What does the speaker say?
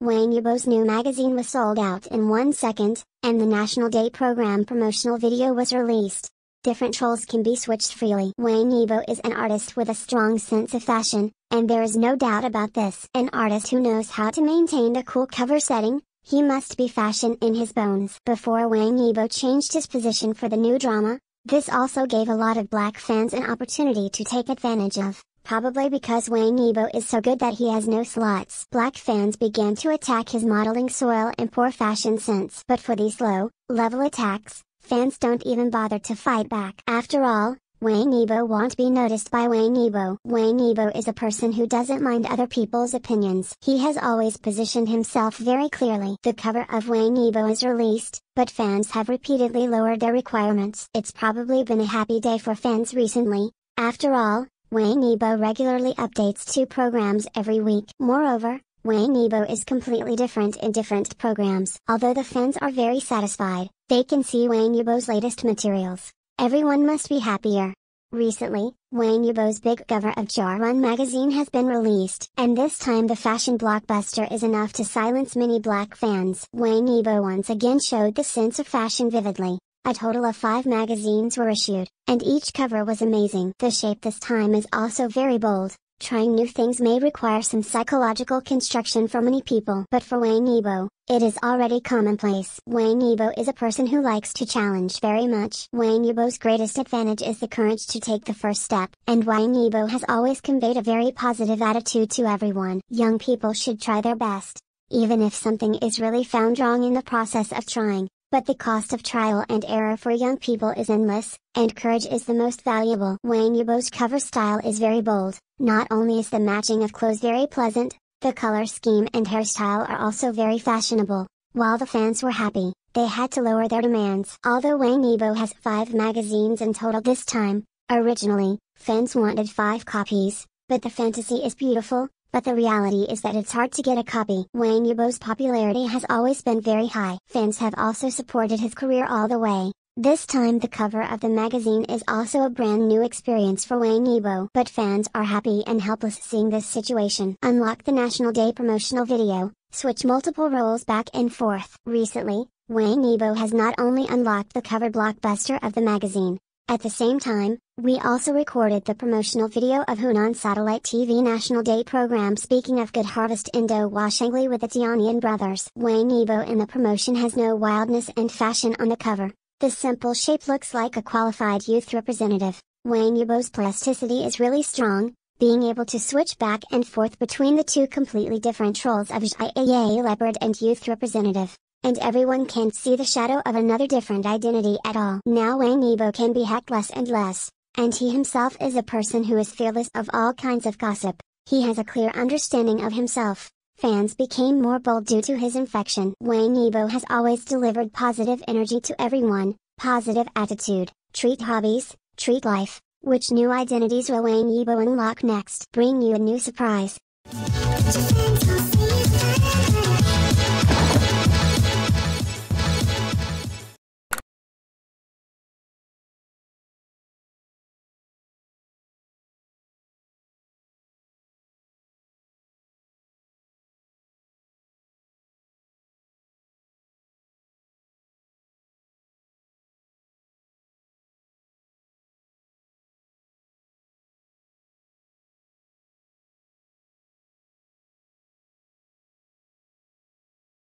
Wang Yibo's new magazine was sold out in one second, and the National Day program promotional video was released. Different trolls can be switched freely. Yibo is an artist with a strong sense of fashion, and there is no doubt about this. An artist who knows how to maintain a cool cover setting, he must be fashion in his bones. Before Wang Yibo changed his position for the new drama, this also gave a lot of black fans an opportunity to take advantage of probably because Wang Yibo is so good that he has no slots. Black fans began to attack his modeling soil and poor fashion sense. But for these low, level attacks, fans don't even bother to fight back. After all, Wang Yibo won't be noticed by Wang Yibo. Wang Yibo is a person who doesn't mind other people's opinions. He has always positioned himself very clearly. The cover of Wang Yibo is released, but fans have repeatedly lowered their requirements. It's probably been a happy day for fans recently. After all, Wangibo regularly updates two programs every week. Moreover, Wangibo is completely different in different programs. Although the fans are very satisfied, they can see Wangibo's latest materials. Everyone must be happier. Recently, Wangibo's big cover of Jarun magazine has been released, and this time the fashion blockbuster is enough to silence many black fans. Wangibo once again showed the sense of fashion vividly, a total of five magazines were issued, and each cover was amazing. The shape this time is also very bold. Trying new things may require some psychological construction for many people. But for Wang Ebo, it is already commonplace. Wang Ebo is a person who likes to challenge very much. Wang Ebo's greatest advantage is the courage to take the first step, and Wang Ebo has always conveyed a very positive attitude to everyone. Young people should try their best, even if something is really found wrong in the process of trying but the cost of trial and error for young people is endless, and courage is the most valuable. Wang Yibo's cover style is very bold, not only is the matching of clothes very pleasant, the color scheme and hairstyle are also very fashionable. While the fans were happy, they had to lower their demands. Although Wang Yibo has five magazines in total this time, originally, fans wanted five copies, but the fantasy is beautiful, but the reality is that it's hard to get a copy. Wang Yabo's popularity has always been very high. Fans have also supported his career all the way. This time the cover of the magazine is also a brand new experience for Wang Yibo. But fans are happy and helpless seeing this situation. Unlock the National Day promotional video, switch multiple roles back and forth. Recently, Wang Yibo has not only unlocked the cover blockbuster of the magazine, at the same time, we also recorded the promotional video of Hunan Satellite TV National Day program speaking of Good Harvest Indo Washingly with the Tianian brothers. Wang Ebo in the promotion has no wildness and fashion on the cover. The simple shape looks like a qualified youth representative. Wang Yibo's plasticity is really strong, being able to switch back and forth between the two completely different roles of JIA leopard and youth representative and everyone can't see the shadow of another different identity at all. Now Wang Yibo can be hacked less and less, and he himself is a person who is fearless of all kinds of gossip, he has a clear understanding of himself. Fans became more bold due to his infection. Wang Yibo has always delivered positive energy to everyone, positive attitude, treat hobbies, treat life. Which new identities will Wang Yibo unlock next? Bring you a new surprise.